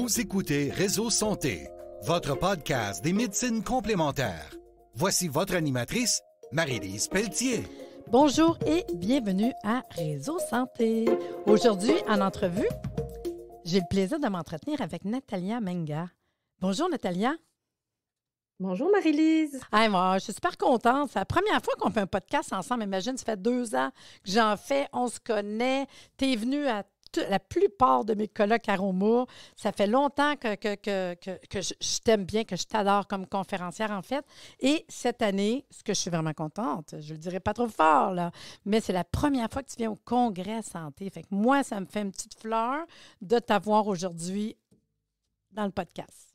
Vous écoutez Réseau Santé, votre podcast des médecines complémentaires. Voici votre animatrice, Marie-Lise Pelletier. Bonjour et bienvenue à Réseau Santé. Aujourd'hui, en entrevue, j'ai le plaisir de m'entretenir avec Natalia Menga. Bonjour Natalia. Bonjour Marie-Lise. moi, je suis super contente. C'est la première fois qu'on fait un podcast ensemble. Imagine, ça fait deux ans que j'en fais, on se connaît. Tu es venue à la plupart de mes colloques à Romour. Ça fait longtemps que, que, je, t'aime bien, que je t'adore comme conférencière, en fait. Et cette année, ce que je suis vraiment contente, je ne le dirai pas trop fort, là, mais c'est la première fois que tu viens au Congrès santé. Fait que moi, ça me fait une petite fleur de t'avoir aujourd'hui dans le podcast.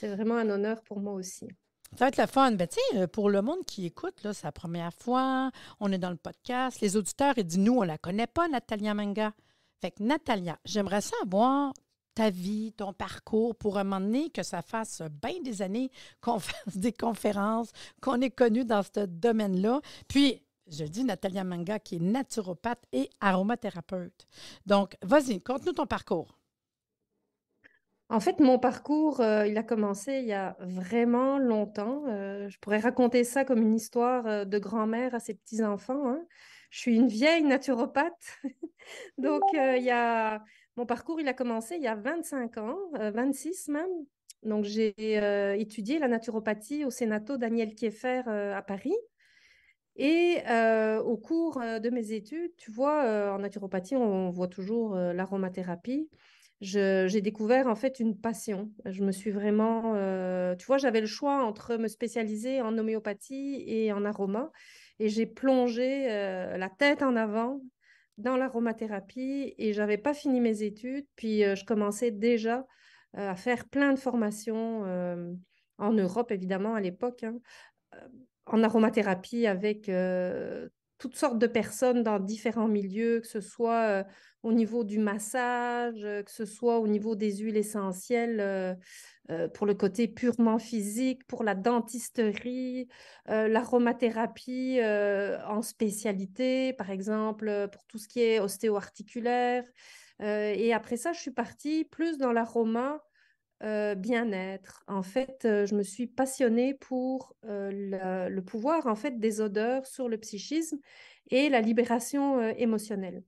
C'est vraiment un honneur pour moi aussi. Ça va être le fun. Ben, euh, pour le monde qui écoute, c'est la première fois, on est dans le podcast, les auditeurs, ils disent Nous, on ne la connaît pas, Natalia Manga. Avec Natalia, j'aimerais savoir ta vie, ton parcours, pour un moment donné que ça fasse bien des années qu'on fasse des conférences, qu'on est connu dans ce domaine-là. Puis, je dis Natalia Manga, qui est naturopathe et aromathérapeute. Donc, vas-y, conte-nous ton parcours. En fait, mon parcours, euh, il a commencé il y a vraiment longtemps. Euh, je pourrais raconter ça comme une histoire euh, de grand-mère à ses petits-enfants. Hein je suis une vieille naturopathe. Donc, euh, il y a... mon parcours, il a commencé il y a 25 ans, 26 euh, même. Donc, j'ai euh, étudié la naturopathie au Sénato Daniel Kieffer à Paris. Et au cours de mes études, tu vois, en naturopathie, on, voit toujours l'aromathérapie. J'ai découvert en fait une passion. Je me suis vraiment, tu vois, j'avais le choix entre me spécialiser en homéopathie et en aroma et j'ai plongé euh, la tête en avant dans l'aromathérapie et j'avais pas fini mes études. Puis euh, je commençais déjà euh, à faire plein de formations en Europe, évidemment, à l'époque, hein, en aromathérapie avec toutes sortes de personnes dans différents milieux, que ce soit au niveau du massage, euh, que ce soit au niveau des huiles essentielles euh, euh, pour le côté purement physique, pour la dentisterie, l'aromathérapie en spécialité, par exemple pour tout ce qui est ostéo-articulaire. et après ça, je suis partie plus dans l'aroma bien-être. En fait, je me suis passionnée pour le, le, pouvoir en fait des odeurs sur le psychisme et la libération émotionnelle.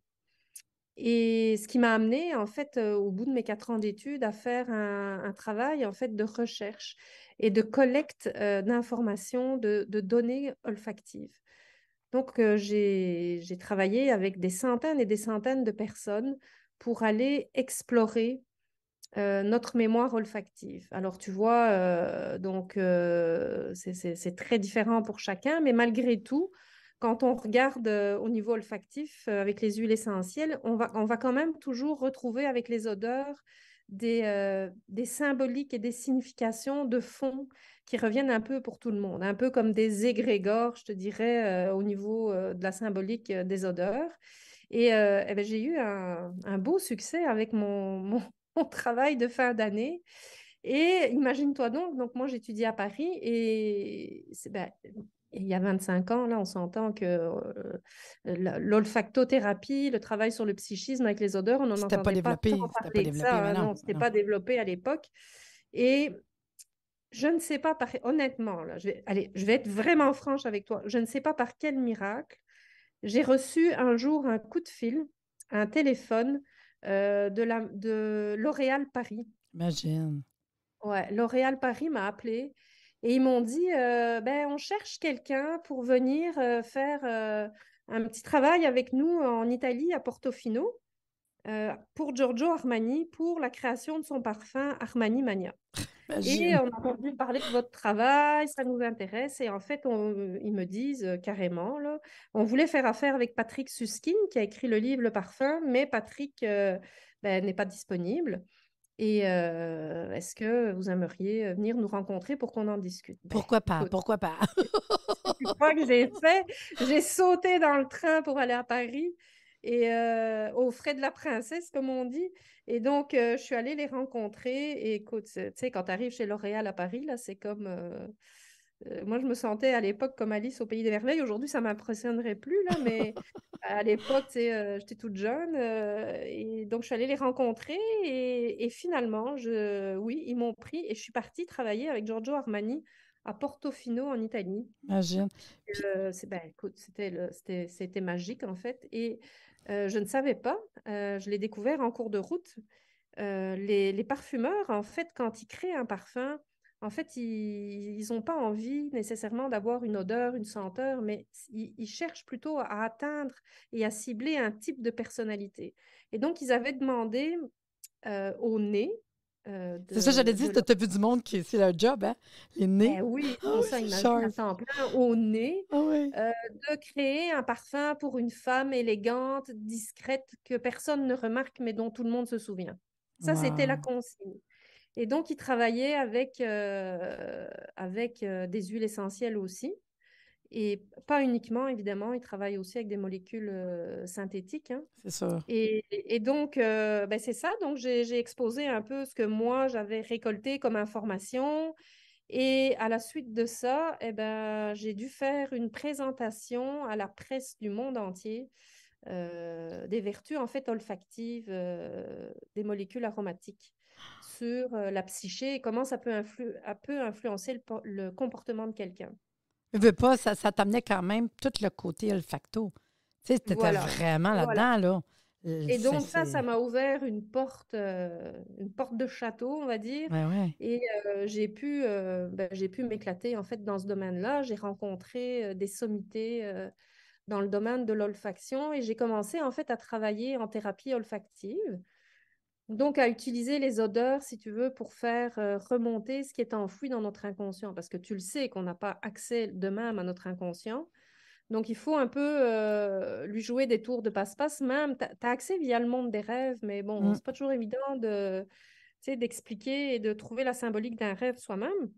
Et ce qui m'a amené, en fait, au bout de mes quatre ans d'études, à faire un, travail, en fait, de recherche et de collecte d'informations, de, données olfactives. Donc, j'ai travaillé avec des centaines et des centaines de personnes pour aller explorer notre mémoire olfactive. Alors tu vois, donc c'est très différent pour chacun, mais malgré tout, quand on regarde euh, au niveau olfactif euh, avec les huiles essentielles, on va, on va quand même toujours retrouver avec les odeurs des, euh, des symboliques et des significations de fond qui reviennent un peu pour tout le monde, un peu comme des égrégores, je te dirais, au niveau de la symbolique des odeurs. Et eh ben, j'ai eu un, beau succès avec mon, travail de fin d'année. Et imagine-toi donc, donc moi j'étudie à Paris et ben, il y a 25 ans, là, on s'entend que euh, l'olfactothérapie, le travail sur le psychisme avec les odeurs, on n'en entendait pas, développé, pas parler ça. Euh, c'était pas développé à l'époque. Et je ne sais pas, honnêtement, là, je vais, allez, je vais être vraiment franche avec toi, je ne sais pas par quel miracle, j'ai reçu un jour un coup de fil, un téléphone euh, de, la, de L'Oréal Paris. Imagine. Ouais, L'Oréal Paris m'a appelé et ils m'ont dit, euh, ben, on cherche quelqu'un pour venir euh, faire euh, un petit travail avec nous en Italie, à Portofino, pour Giorgio Armani, pour la création de son parfum Armani Mania. et on a entendu parler de votre travail, ça nous intéresse. Et en fait, ils me disent carrément, on voulait faire affaire avec Patrick Suskin, qui a écrit le livre Le Parfum, mais Patrick ben, n'est pas disponible. Et est-ce que vous aimeriez venir nous rencontrer pour qu'on en discute ben, Pourquoi pas Pourquoi pas Une fois que j'ai fait, j'ai sauté dans le train pour aller à Paris et au frais de la princesse, comme on dit. Et donc, je suis allée les rencontrer. Et écoute, tu sais, quand tu arrives chez L'Oréal à Paris, là, c'est comme euh, moi, je me sentais à l'époque comme Alice au Pays des Merveilles. Aujourd'hui, ça m'impressionnerait plus, là, mais à l'époque, euh, j'étais toute jeune. Euh, et donc, je suis allée les rencontrer. Et, finalement, je, oui, ils m'ont pris et je suis partie travailler avec Giorgio Armani à Portofino, en Italie. Ah, Imagine. Ben, écoute, c'était magique, en fait. Et je ne savais pas. je l'ai découvert en cours de route. Les, les, parfumeurs, en fait, quand ils créent un parfum, en fait, ils n'ont pas envie nécessairement d'avoir une odeur, une senteur, mais ils, cherchent plutôt à atteindre et à cibler un type de personnalité. Et donc, ils avaient demandé euh, au nez. Euh, c'est ça, j'allais dire, tu as vu du monde qui c'est leur job, hein? les nez. Ben oui, oh, ça, ils au nez, ah euh, de créer un parfum pour une femme élégante, discrète, que personne ne remarque, mais dont tout le monde se souvient. Ça, c'était la consigne. Et donc, il travaillait avec, euh, avec euh, des huiles essentielles aussi. Et pas uniquement, évidemment, il travaille aussi avec des molécules euh, synthétiques. Hein. C'est ça. Et, donc, ben, c'est ça. Donc, j'ai exposé un peu ce que moi, j'avais récolté comme information. Et à la suite de ça, eh ben, j'ai dû faire une présentation à la presse du monde entier des vertus, en fait, olfactives des molécules aromatiques sur euh, la psyché et comment ça peut, influencer le, comportement de quelqu'un. je veux pas, ça, ça t'amenait quand même tout le côté olfacto. Tu sais, étais vraiment là-dedans, Et donc ça, ça m'a ouvert une porte, euh, une porte de château, on va dire. Et euh, j'ai pu, ben, j'ai pu m'éclater en fait dans ce domaine-là. J'ai rencontré des sommités dans le domaine de l'olfaction et j'ai commencé en fait à travailler en thérapie olfactive. Donc, à utiliser les odeurs, si tu veux, pour faire euh, remonter ce qui est enfoui dans notre inconscient, parce que tu le sais qu'on n'a pas accès de même à notre inconscient. Donc, il faut un peu euh, lui jouer des tours de passe-passe, même. Tu as accès via le monde des rêves, mais bon, mm. c'est pas toujours évident de d'expliquer et de trouver la symbolique d'un rêve soi-même.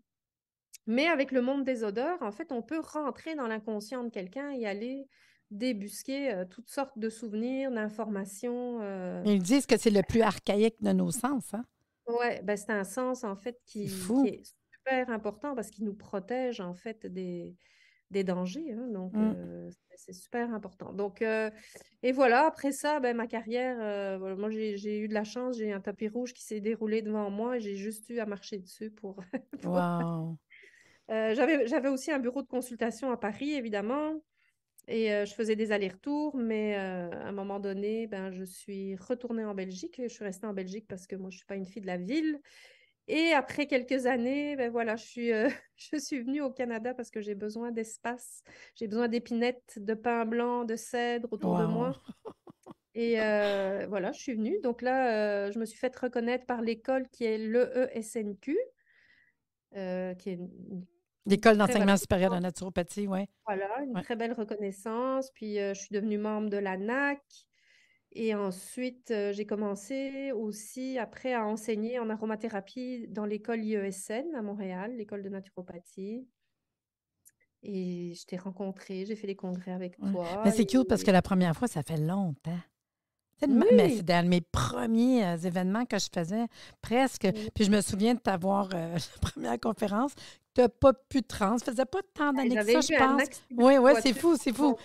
Mais avec le monde des odeurs, en fait, on peut rentrer dans l'inconscient de quelqu'un et aller débusquer euh, toutes sortes de souvenirs, d'informations. Euh. Ils disent que c'est le plus archaïque de nos sens. Hein? Oui, ben c'est un sens en fait qui, est super important parce qu'il nous protège en fait des, des dangers. Hein, donc, mmh. euh, c'est super important. Donc, et voilà, après ça, ben, ma carrière, moi j'ai eu de la chance, j'ai un tapis rouge qui s'est déroulé devant moi et j'ai juste eu à marcher dessus pour. J'avais j'avais aussi un bureau de consultation à Paris, évidemment. Et je faisais des allers-retours, mais à un moment donné, ben, je suis retournée en Belgique. Je suis restée en Belgique parce que moi, je ne suis pas une fille de la ville. Et après quelques années, ben voilà, je suis, je suis venue au Canada parce que j'ai besoin d'espace, j'ai besoin d'épinettes, de pain blanc, de cèdre autour de moi. Et voilà, je suis venue. Donc là, je me suis faite reconnaître par l'école qui est l'EESNQ, qui est une L'école d'enseignement supérieur de naturopathie, oui. Voilà, une très belle reconnaissance. Puis euh, je suis devenue membre de la NAC Et ensuite, euh, j'ai commencé aussi après à enseigner en aromathérapie dans l'école IESN à Montréal, l'école de naturopathie. Et je t'ai rencontré, j'ai fait des congrès avec toi. Mais c'est cute parce que la première fois, ça fait longtemps. Oui. C'est dans mes premiers euh, événements que je faisais presque. Puis je me souviens de t'avoir, la première conférence, pas pu trans. Ça faisait pas tant ben, d'années que ça, je pense. Oui, oui, c'est fou, c'est fou.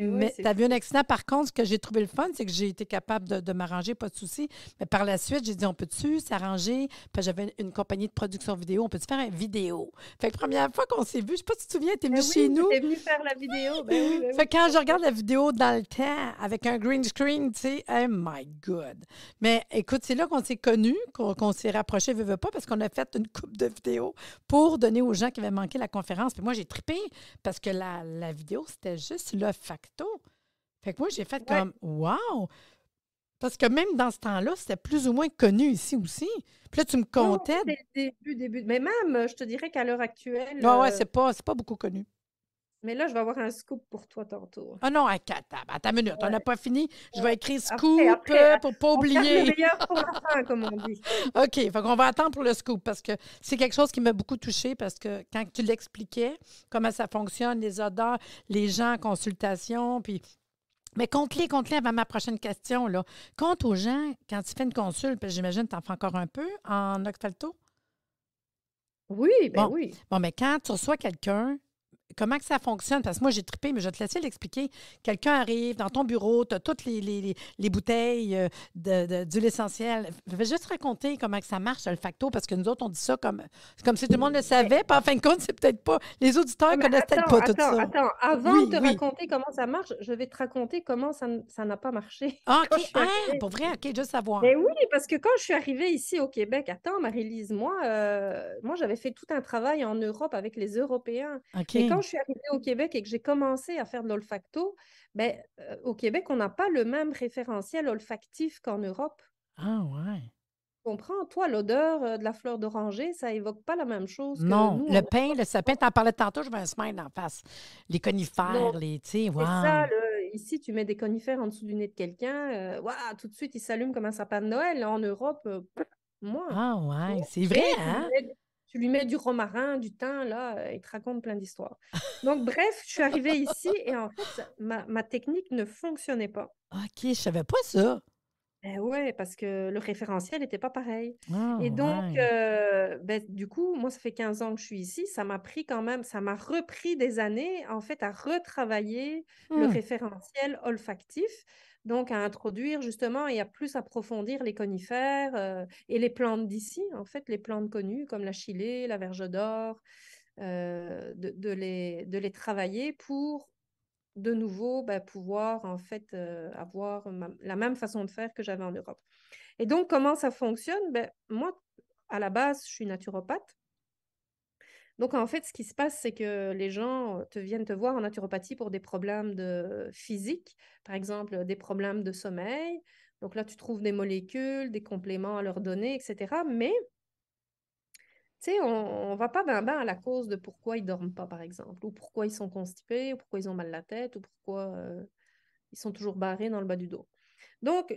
Mais tu vu un accident. Par contre, ce que j'ai trouvé le fun, c'est que j'ai été capable de, m'arranger, pas de souci. Mais par la suite, j'ai dit, on peut-tu s'arranger? J'avais une compagnie de production vidéo. On peut-tu faire une vidéo? Fait que première fois qu'on s'est vu, je sais pas si tu te souviens, t'es ben venu chez nous. T'es venu faire la vidéo. Ben fait que quand je regarde la vidéo dans le temps avec un green screen, tu sais, oh my God. Mais écoute, c'est là qu'on s'est connus, qu'on s'est rapprochés, je veux pas, parce qu'on a fait une coupe de vidéos pour donner aux gens qui avaient manqué la conférence. Puis moi, j'ai tripé parce que la, vidéo, c'était juste le facto. Fait que moi, j'ai fait comme Wow! Parce que même dans ce temps-là, c'était plus ou moins connu ici aussi. Puis là, tu me comptais. début, début. Mais même, je te dirais qu'à l'heure actuelle. Non, ouais, euh, c'est pas, pas beaucoup connu. Mais là, je vais avoir un scoop pour toi tantôt. Ah oh non, ah ben, attends, À une minute, on n'a pas fini. Je vais écrire scoop euh, pour ne pas oublier. meilleur pour comme on dit. OK, donc on va attendre pour le scoop parce que c'est quelque chose qui m'a beaucoup touchée parce que quand tu l'expliquais, comment ça fonctionne, les odeurs, les gens en consultation, puis mais compte-les, compte-les avant ma prochaine question. Là. Compte aux gens, quand tu fais une consulte, j'imagine que tu en fais encore un peu en octalto. Oui, ben oui. Bon, mais quand tu reçois quelqu'un, comment que ça fonctionne? Parce que moi, j'ai trippé, mais je vais te laisser l'expliquer. Quelqu'un arrive dans ton bureau, tu as toutes les, les, bouteilles euh, du l'essentiel. Je vais juste raconter comment que ça marche, le facto, parce que nous autres, on dit ça comme, comme si tout le monde le savait. Puis en fin de compte, c'est peut-être pas. Les auditeurs ne ah, connaissent peut-être pas tout ça. Attends, avant de te raconter comment ça marche, je vais te raconter comment ça n'a pas marché. Ah, hein? pour vrai, OK, juste savoir. Mais oui, parce que quand je suis arrivée ici au Québec, attends, Marie-Lise, moi, euh, moi j'avais fait tout un travail en Europe avec les Européens. Okay je suis arrivée au Québec et que j'ai commencé à faire de l'olfacto, ben, euh, au Québec, on n'a pas le même référentiel olfactif qu'en Europe. Ah ouais. Comprends, toi, l'odeur euh, de la fleur d'oranger, ça évoque pas la même chose. Que non, le pain, le sapin, en parlais tantôt, je vais un semaine en face. Les conifères, les, tu sais, wow. ça, ici, tu mets des conifères en dessous du nez de quelqu'un, euh, tout de suite, il s'allume comme un sapin de Noël. En Europe, moi. Ah ouais, c'est vrai, hein? tu lui mets du romarin, du thym, là, euh, il te raconte plein d'histoires. Donc, bref, je suis arrivée ici et en fait, ma, technique ne fonctionnait pas. OK, je savais pas ça. Ben ouais, parce que le référentiel n'était pas pareil. Ah, et donc, euh, ben, du coup, moi, ça fait 15 ans que je suis ici. Ça m'a pris quand même, ça m'a repris des années, en fait, à retravailler le hmm. référentiel olfactif donc à introduire justement et à plus approfondir les conifères euh, et les plantes d'ici, en fait, les plantes connues comme la chilée, la verge d'or, euh, de, les, travailler pour de nouveau bah, pouvoir en fait euh, avoir la même façon de faire que j'avais en Europe. Et donc, comment ça fonctionne ben, Moi, à la base, je suis naturopathe. Donc, en fait, ce qui se passe, c'est que les gens te viennent te voir en naturopathie pour des problèmes de physique, par exemple des problèmes de sommeil. Donc là, tu trouves des molécules, des compléments à leur donner, etc. Mais, tu sais, on ne va pas ben bain à la cause de pourquoi ils dorment pas, par exemple, ou pourquoi ils sont constipés, ou pourquoi ils ont mal la tête, ou pourquoi ils sont toujours barrés dans le bas du dos. Donc,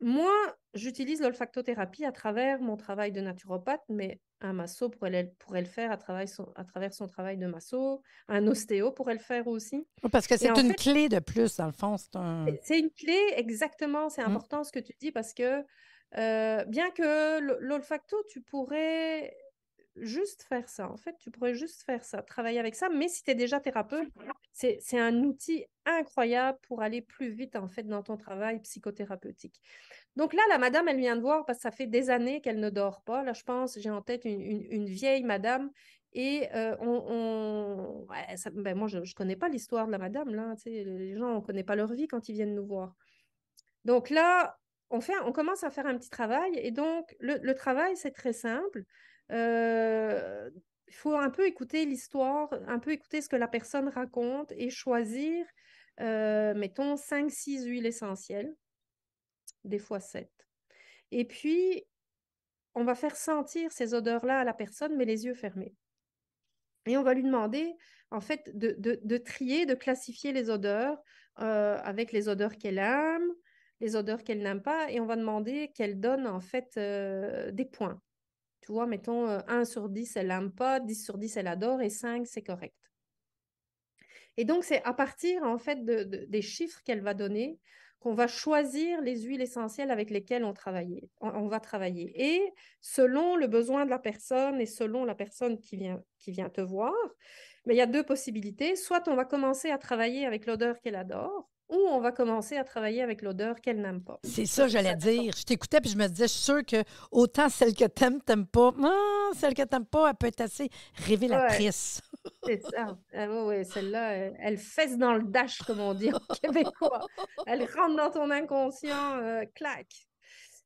moi, j'utilise l'olfactothérapie à travers mon travail de naturopathe, mais un masso pourrait, le faire à travers, son, travail de masso, un ostéo pourrait le faire aussi. Parce que c'est une clé de plus, dans le fond. C'est une clé, exactement. C'est mmh. important ce que tu dis parce que euh, bien que l'olfacto, tu pourrais juste faire ça. En fait, tu pourrais juste faire ça, travailler avec ça. Mais si tu es déjà thérapeute, c'est un outil incroyable pour aller plus vite, en fait, dans ton travail psychothérapeutique. Donc là, la madame, elle vient de voir parce que ça fait des années qu'elle ne dort pas. Là, je pense, j'ai en tête une, vieille madame. Et euh, on, ça, ben, moi, je ne connais pas l'histoire de la madame. Là, les gens, on ne connaît pas leur vie quand ils viennent nous voir. Donc là, on, fait, on commence à faire un petit travail. Et donc, le travail, c'est très simple. Euh, il faut un peu écouter l'histoire, un peu écouter ce que la personne raconte et choisir, euh, mettons, 5-6 huiles essentielles, des fois 7. Et puis, on va faire sentir ces odeurs-là à la personne, mais les yeux fermés. Et on va lui demander, en fait, de, trier, de classifier les odeurs euh, avec les odeurs qu'elle aime, les odeurs qu'elle n'aime pas, et on va demander qu'elle donne, en fait, des points tu vois, mettons, 1 euh, sur 10, elle n'aime pas, 10 sur 10, elle adore, et 5, c'est correct. Et donc, c'est à partir, en fait, des chiffres qu'elle va donner qu'on va choisir les huiles essentielles avec lesquelles on, travaille, on, va travailler. Et selon le besoin de la personne et selon la personne qui vient, qui vient te voir, mais il y a deux possibilités. Soit on va commencer à travailler avec l'odeur qu'elle adore, ou on va commencer à travailler avec l'odeur qu'elle n'aime pas. C'est ça, j'allais dire. Je t'écoutais puis je me disais, je suis sûre que autant celle que t'aimes, t'aimes pas. non, ah, celle que t'aimes pas, elle peut être assez révélatrice. c'est ça. Ah oui, celle-là, elle, fesse dans le dash, comme on dit en québécois. Elle rentre dans ton inconscient, euh, clac.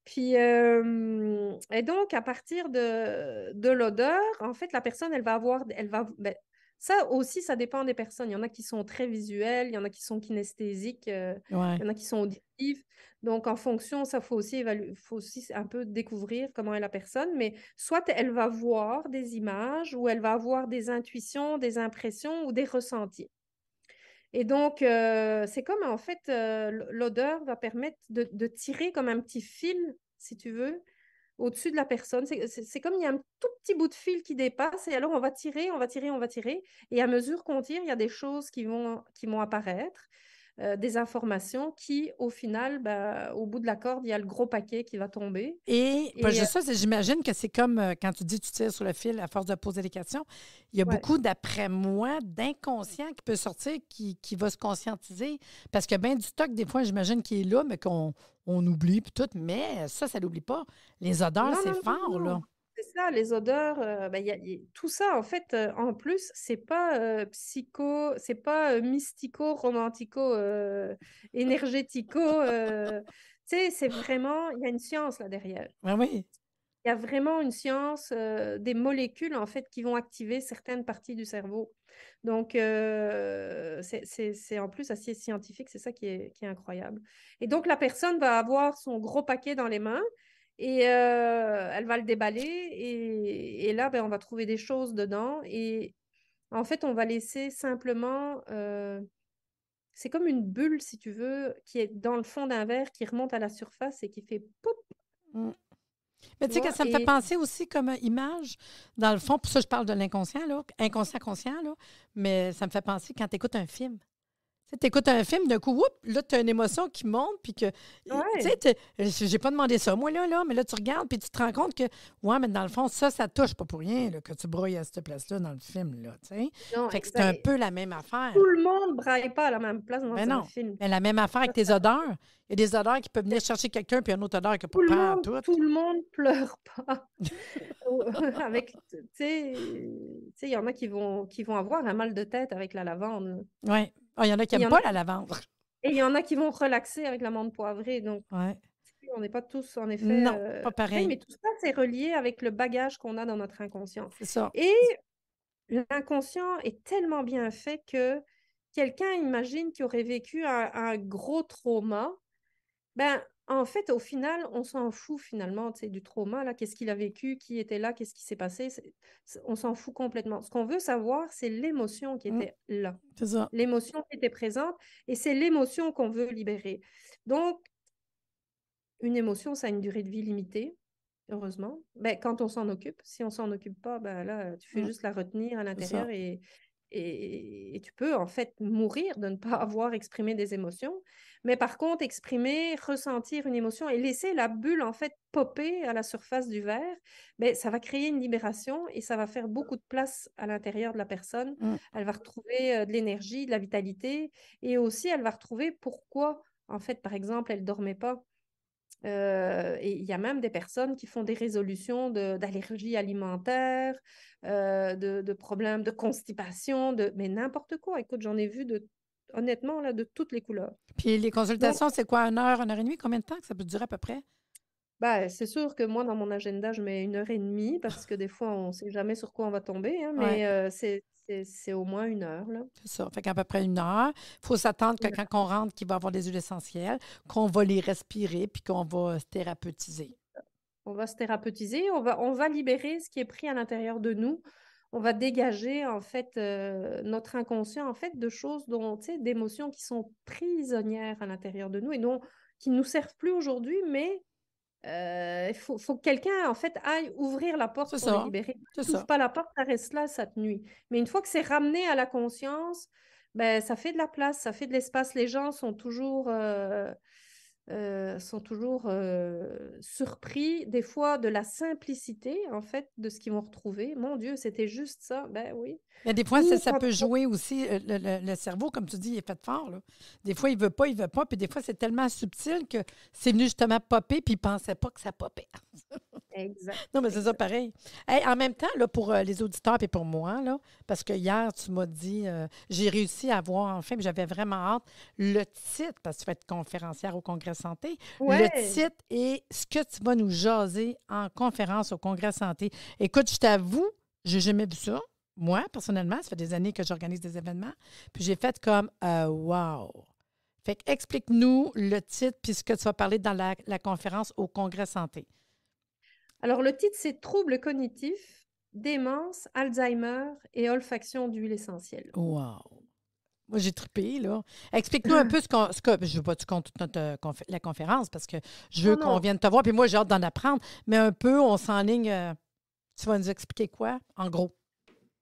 Puis, euh, et donc, à partir de, l'odeur, en fait, la personne, elle va avoir, elle va, ben, ça aussi, ça dépend des personnes. Il y en a qui sont très visuels, il y en a qui sont kinesthésiques, euh, il y en a qui sont auditifs. Donc, en fonction, ça faut aussi faut aussi un peu découvrir comment est la personne. Mais soit elle va voir des images ou elle va avoir des intuitions, des impressions ou des ressentis. Et donc, euh, c'est comme en fait, euh, l'odeur va permettre de, de, tirer comme un petit fil, si tu veux, au-dessus de la personne. C'est comme il y a un tout petit bout de fil qui dépasse et alors on va tirer, on va tirer, on va tirer. Et à mesure qu'on tire, il y a des choses qui vont, qui vont apparaître. Euh, des informations qui, au final, bah, au bout de la corde, il y a le gros paquet qui va tomber. Et, euh, j'imagine que c'est comme euh, quand tu dis tu tires sur le fil à force de poser des questions, il y a beaucoup, d'après moi, d'inconscient qui peut sortir, qui, qui, va se conscientiser. Parce que bien du stock, des fois, j'imagine qu'il est là, mais qu'on on oublie, puis tout. Mais ça, ça l'oublie pas. Les odeurs, c'est fort, là ça, les odeurs, euh, bah, tout ça en fait, euh, en plus, c'est pas euh, psycho, c'est pas mystico, romantico, énergético. tu sais, c'est vraiment, il y a une science là derrière. Ah oui. Il y a vraiment une science des molécules en fait qui vont activer certaines parties du cerveau. Donc, c'est en plus assez scientifique, c'est ça qui est, qui est, incroyable. Et donc, la personne va avoir son gros paquet dans les mains et euh, elle va le déballer. Et, là, ben, on va trouver des choses dedans. Et en fait, on va laisser simplement. Euh, c'est comme une bulle, si tu veux, qui est dans le fond d'un verre, qui remonte à la surface et qui fait poup. Mmh. Mais tu sais, que ça me fait penser aussi comme euh, image, dans le fond, pour ça je parle de l'inconscient, là, inconscient-conscient, mais ça me fait penser quand tu écoutes un film. Tu écoutes un film, d'un coup, là, tu as une émotion qui monte, puis que. Euh, j'ai pas demandé ça, moi, là, là, mais là, tu regardes, puis tu te rends compte que, ouais, mais dans le fond, ça, ça touche pas pour rien, là, que tu broyes à cette place-là dans le film, là, tu sais. fait que c'est un peu la même affaire. Tout le monde braille pas à la même place dans mais ben non, film. Mais la même affaire avec tes odeurs. Il y a des odeurs qui peuvent venir chercher quelqu'un, puis un autre odeur qui peut pas tout. Tout le monde pleure pas. Euh, avec, tu sais, il y en a qui vont, qui vont avoir un mal de tête avec la lavande. Ouais. Ah, il y en a qui n'aiment pas la lavande. Et il y en a qui vont relaxer avec l'amande poivrée. Donc, on n'est pas tous, en effet. Non, euh, pas pareil. Mais tout ça, c'est relié avec le bagage qu'on a dans notre inconscient. C'est ça. Et l'inconscient est tellement bien fait que quelqu'un, imagine, qu'il aurait vécu un, un gros trauma, ben, en fait, au final, on s'en fout finalement du trauma, là, qu'est-ce qu'il a vécu, qui était là, qu'est-ce qui s'est passé. on s'en fout complètement. Ce qu'on veut savoir, c'est l'émotion qui mmh. était là. L'émotion qui était présente et c'est l'émotion qu'on veut libérer. Donc, une émotion, ça a une durée de vie limitée, heureusement. mais ben, quand on s'en occupe, si on s'en occupe pas, ben là, tu fais mmh. juste la retenir à l'intérieur et, et, tu peux en fait mourir de ne pas avoir exprimé des émotions. Mais par contre, exprimer, ressentir une émotion et laisser la bulle en fait popper à la surface du verre, ben, ça va créer une libération et ça va faire beaucoup de place à l'intérieur de la personne. Mmh. Elle va retrouver euh, de l'énergie, de la vitalité et aussi elle va retrouver pourquoi en fait, par exemple, elle dormait pas. Euh, et il y a même des personnes qui font des résolutions d'allergies de, alimentaires, euh, de, de, problèmes de constipation, de, mais n'importe quoi. Écoute, j'en ai vu de honnêtement là, de toutes les couleurs. Puis les consultations, c'est quoi, une heure, une heure et demie? Combien de temps que ça peut durer à peu près? Bah, c'est sûr que moi, dans mon agenda, je mets une heure et demie parce que des fois, on ne sait jamais sur quoi on va tomber. Hein, mais euh, c'est c'est au moins une heure. C'est ça, fait qu'à peu près une heure. Il faut s'attendre que quand on rentre, qu'il va avoir des huiles essentielles, qu'on va les respirer, puis qu'on va se thérapeutiser. On va se thérapeutiser, on va, on va libérer ce qui est pris à l'intérieur de nous. On va dégager en fait euh, notre inconscient en fait de choses dont d'émotions qui sont prisonnières à l'intérieur de nous et qui qui nous servent plus aujourd'hui, mais euh, il faut, faut, que quelqu'un, en fait, aille ouvrir la porte pour ça. libérer. Tu pas la porte, ça reste là, ça te nuit. Mais une fois que c'est ramené à la conscience, ben, ça fait de la place, ça fait de l'espace. Les gens sont toujours euh, euh, sont toujours euh, surpris des fois de la simplicité en fait de ce qu'ils vont retrouver. Mon Dieu, c'était juste ça. Ben oui. Mais des fois, ça, peut jouer aussi. Euh, le, cerveau, comme tu dis, il est fait fort. Des fois, il veut pas, il veut pas. Puis des fois, c'est tellement subtil que c'est venu justement popper, puis il pensait pas que ça popait. Non, mais c'est ça pareil. en même temps, là, pour euh, les auditeurs et pour moi, là, parce que hier, tu m'as dit, euh, j'ai réussi à voir enfin, j'avais vraiment hâte, le titre, parce que tu vas être conférencière au Congrès Santé, le titre est ce que tu vas nous jaser en conférence au Congrès Santé. Écoute, je t'avoue, je n'ai jamais vu ça. Moi, personnellement, ça fait des années que j'organise des événements, puis j'ai fait comme euh, wow! Fait explique-nous le titre puis ce que tu vas parler dans la conférence au Congrès Santé. Alors, le titre, c'est Troubles cognitifs, démence, Alzheimer et olfaction d'huile essentielle. Wow! Moi, j'ai trippé, là. Explique-nous un peu ce, qu'on, ce que. Je veux pas que tu comptes la conférence parce que je veux qu'on vienne te voir, puis moi, j'ai hâte d'en apprendre, mais un peu, on s'enligne. Euh, tu vas nous expliquer quoi, en gros?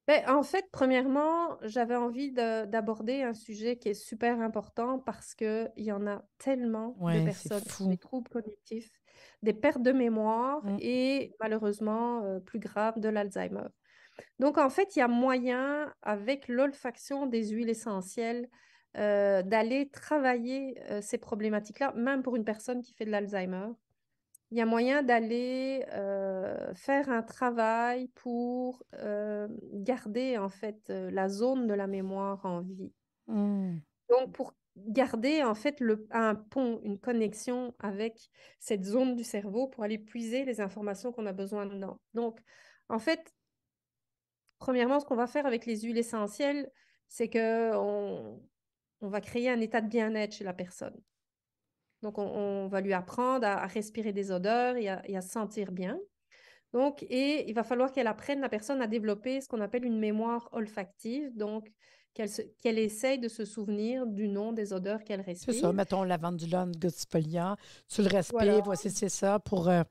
Ben, en fait, premièrement, j'avais envie d'aborder un sujet qui est super important parce qu'il y en a tellement de personnes qui ont des troubles cognitifs, des pertes de mémoire mmh. et malheureusement, euh, plus grave, de l'Alzheimer. Donc, en fait, il y a moyen, avec l'olfaction des huiles essentielles, euh, d'aller travailler euh, ces problématiques-là, même pour une personne qui fait de l'Alzheimer il y a moyen d'aller faire un travail pour garder en fait la zone de la mémoire en vie. Mmh. Donc pour garder en fait un pont, une connexion avec cette zone du cerveau pour aller puiser les informations qu'on a besoin dedans. Donc en fait, premièrement, ce qu'on va faire avec les huiles essentielles, c'est que on va créer un état de bien-être chez la personne. Donc, on, va lui apprendre à, respirer des odeurs et à, sentir bien. Donc, et il va falloir qu'elle apprenne la personne à développer ce qu'on appelle une mémoire olfactive, donc qu'elle essaye de se souvenir du nom des odeurs qu'elle respire. C'est ça, mettons lavandulone, gospelia, tu le respires, voici c'est ça, pour... Euh,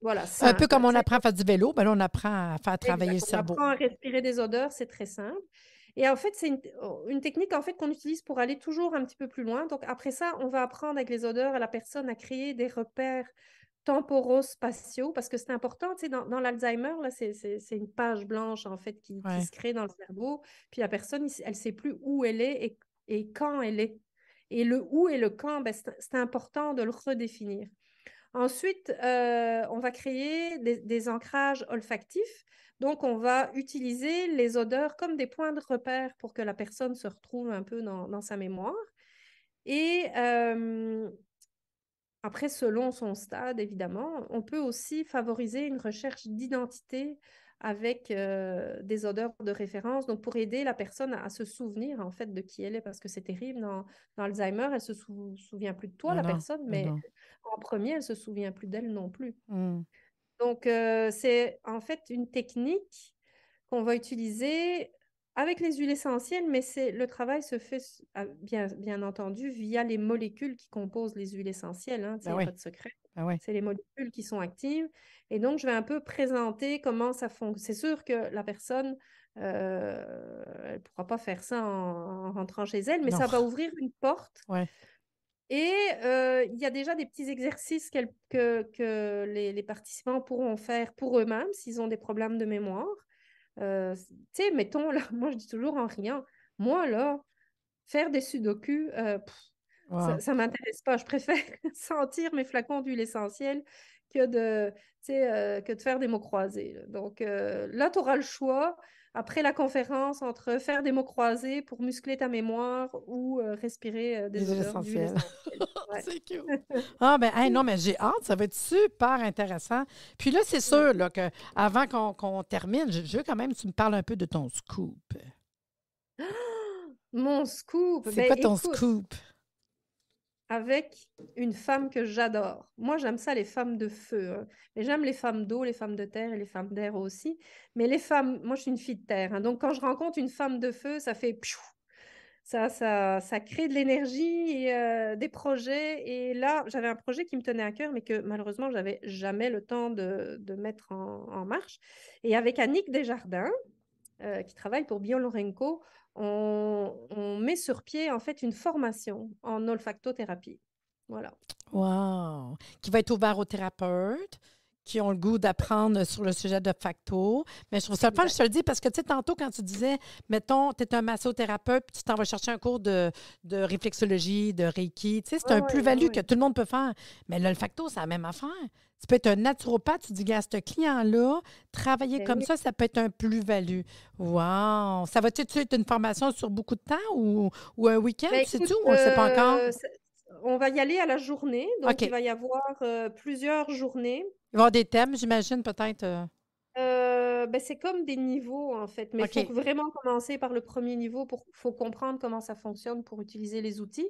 voilà, un peu comme on apprend à faire du vélo, ben là, on apprend à faire travailler le cerveau. On apprend à respirer des odeurs, c'est très simple. Et en fait, c'est oh, une, technique en fait qu'on utilise pour aller toujours un petit peu plus loin. Donc après ça, on va apprendre avec les odeurs à la personne à créer des repères temporaux, spatiaux parce que c'est important. Tu sais, dans, l'Alzheimer, là, c'est, une page blanche en fait qui, se crée dans le cerveau. Puis la personne, elle ne sait plus où elle est et, quand elle est. Et le où et le quand, ben, c'est, important de le redéfinir. Ensuite, euh, on va créer des, des ancrages olfactifs. Donc, on va utiliser les odeurs comme des points de repère pour que la personne se retrouve un peu dans, sa mémoire. Et euh, après, selon son stade, évidemment, on peut aussi favoriser une recherche d'identité avec euh, des odeurs de référence, donc pour aider la personne à, se souvenir en fait de qui elle est, parce que c'est terrible dans, Alzheimer, elle se souvient plus de toi, la personne, mais en premier, elle se souvient plus d'elle non plus. Mmh. Donc, euh, c'est en fait une technique qu'on va utiliser avec les huiles essentielles, mais c'est le travail se fait ah, bien, entendu via les molécules qui composent les huiles essentielles. Hein, ben pas de secret. Bah c'est les molécules qui sont actives. Et donc, je vais un peu présenter comment ça fonctionne. C'est sûr que la personne euh, elle ne pourra pas faire ça en, rentrant chez elle, mais ça va ouvrir une porte et euh, il y a déjà des petits exercices que, les, participants pourront faire pour eux-mêmes s'ils ont des problèmes de mémoire. Euh, tu sais, mettons, là, moi je dis toujours en rien moi là, faire des sudoku, euh, ça, ne m'intéresse pas. Je préfère sentir mes flacons d'huile essentielle que de, que de faire des mots croisés. Donc là, tu auras le choix après la conférence entre faire des mots croisés pour muscler ta mémoire ou euh, respirer euh, des odeurs essentielles. c'est cute. Ah ben non, mais j'ai hâte, ça va être super intéressant. Puis là, c'est sûr que avant qu'on termine, je, veux quand même que tu me parles un peu de ton scoop. Mon scoop. C'est ben, quoi ton scoop? avec une femme que j'adore. Moi, j'aime ça, les femmes de feu. Hein. Mais j'aime les femmes d'eau, les femmes de terre et les femmes d'air aussi. Mais les femmes, moi, je suis une fille de terre. Hein. donc, quand je rencontre une femme de feu, ça fait ça, ça, crée de l'énergie et euh, des projets. Et là, j'avais un projet qui me tenait à cœur, mais que malheureusement, je n'avais jamais le temps de, mettre en, marche. Et avec Annick Desjardins, euh, qui travaille pour Biolorenco, on, met sur pied en fait une formation en olfactothérapie. Voilà. Wow! Qui va être ouvert aux thérapeutes qui ont le goût d'apprendre sur le sujet de facto. Mais je trouve ça le je te le dis, parce que tu sais, tantôt, quand tu disais, mettons, tu es un massothérapeute, puis tu t'en vas chercher un cours de, réflexologie, de Reiki, tu sais, c'est un plus-value que tout le monde peut faire. Mais l'olfacto, facto, c'est la même affaire. Tu peux être un naturopathe, tu dis, à ce client-là, travailler ben comme ça, ça peut être un plus-value. Wow! Ça va il être une formation sur beaucoup de temps ou, un week-end, C'est ben, tout? on ne sait pas encore? Euh, on va y aller à la journée. Donc, il va y avoir euh, plusieurs journées. Il va y avoir des thèmes, j'imagine, peut-être. Euh. Ben, c'est comme des niveaux en fait, mais il faut vraiment commencer par le premier niveau pour faut comprendre comment ça fonctionne pour utiliser les outils.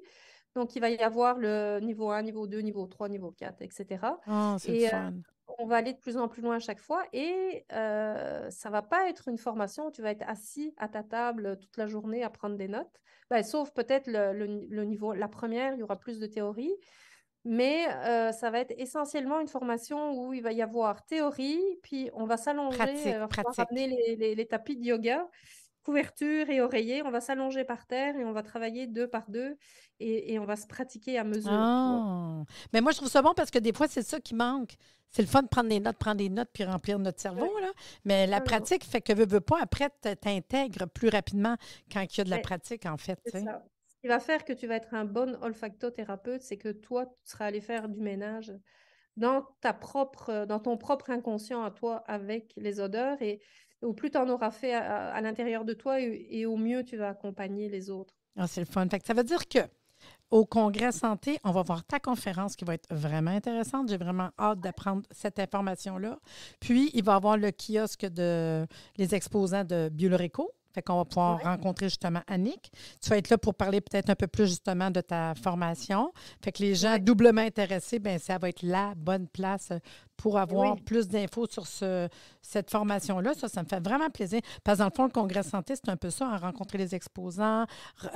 Donc, il va y avoir le niveau 1, niveau 2, niveau 3, niveau 4, etc. et ah, euh, on va aller de plus en plus loin à chaque fois. Et euh, ça va pas être une formation où tu vas être assis à ta table toute la journée à prendre des notes. Ben, sauf peut-être le, niveau, la première, il y aura plus de théorie. Mais euh, ça va être essentiellement une formation où il va y avoir théorie, puis on va s'allonger, on euh, va ramener les, les tapis de yoga couverture et oreiller, on va s'allonger par terre et on va travailler deux par deux et, on va se pratiquer à mesure. Ah! Mais moi, je trouve ça bon parce que des fois, c'est ça qui manque. C'est le fun de prendre des notes, prendre des notes puis remplir notre cerveau. Mais la pratique fait que veux, veux pas, après, t'intègres plus rapidement quand il y a de la pratique, en fait. Ce qui va faire que tu vas être un bon olfactothérapeute, c'est que toi, tu seras allé faire du ménage dans ta propre, dans ton propre inconscient à toi avec les odeurs et au plus tu en auras fait à, l'intérieur de toi et, au mieux tu vas accompagner les autres. Ah, c'est le fun. ça veut dire que au Congrès Santé, on va voir ta conférence qui va être vraiment intéressante. J'ai vraiment hâte d'apprendre cette information-là. Puis, il va y avoir le kiosque de les exposants de Bioloréco. Fait qu'on va pouvoir rencontrer justement Annick. Tu vas être là pour parler peut-être un peu plus justement de ta formation. Fait que les gens doublement intéressés, bien, ça va être la bonne place pour avoir plus d'infos sur cette formation-là. Ça, ça me fait vraiment plaisir. Parce que dans le fond, le congrès santé, c'est un peu ça, hein, rencontrer les exposants,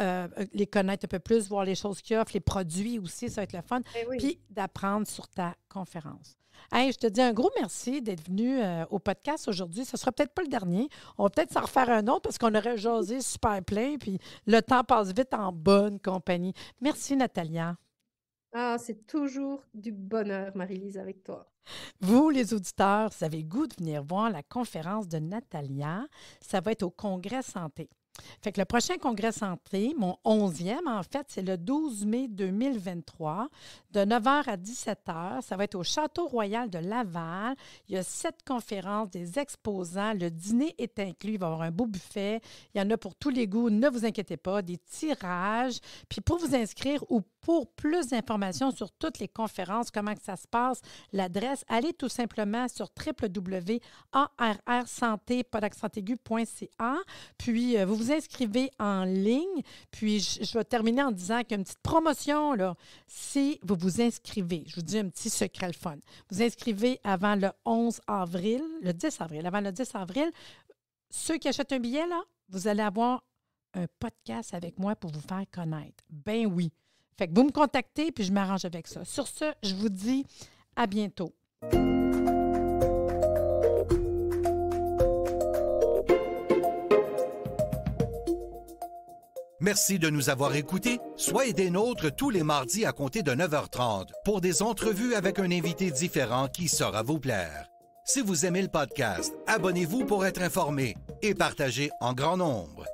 euh, les connaître un peu plus, voir les choses qu'ils offrent, les produits aussi, ça va être le fun. Eh Puis d'apprendre sur ta conférence je te dis un gros merci d'être venu euh, au podcast aujourd'hui. Ce ne sera peut-être pas le dernier. On va peut-être s'en refaire un autre parce qu'on aurait jasé super plein. Puis le temps passe vite en bonne compagnie. Merci, Natalia. Ah, c'est toujours du bonheur, Marie-Lise, avec toi. Vous, les auditeurs, vous avez goût de venir voir la conférence de Natalia. Ça va être au Congrès Santé. Fait que le prochain congrès santé, mon 11e en fait, c'est le 12 mai 2023, de 9h à 17h. Ça va être au Château Royal de Laval. Il y a sept conférences, des exposants. Le dîner est inclus. Il va y avoir un beau buffet. Il y en a pour tous les goûts. Ne vous inquiétez pas, des tirages. Puis pour vous inscrire ou pour plus d'informations sur toutes les conférences, comment que ça se passe, l'adresse, allez tout simplement sur www.arrsanté.ca. Puis euh, vous vous inscrivez en ligne. Puis je, vais terminer en disant qu'il y a une petite promotion, là, si vous vous inscrivez. Je vous dis un petit secret le fun. Vous inscrivez avant le 11 avril, le 10 avril, avant le 10 avril. Ceux qui achètent un billet, là, vous allez avoir un podcast avec moi pour vous faire connaître. Ben oui. Fait que vous me contactez, puis je m'arrange avec ça. Sur ce, je vous dis à bientôt. Merci de nous avoir écoutés. Soyez des nôtres tous les mardis à compter de 9h30 pour des entrevues avec un invité différent qui saura vous plaire. Si vous aimez le podcast, abonnez-vous pour être informé et partagez en grand nombre.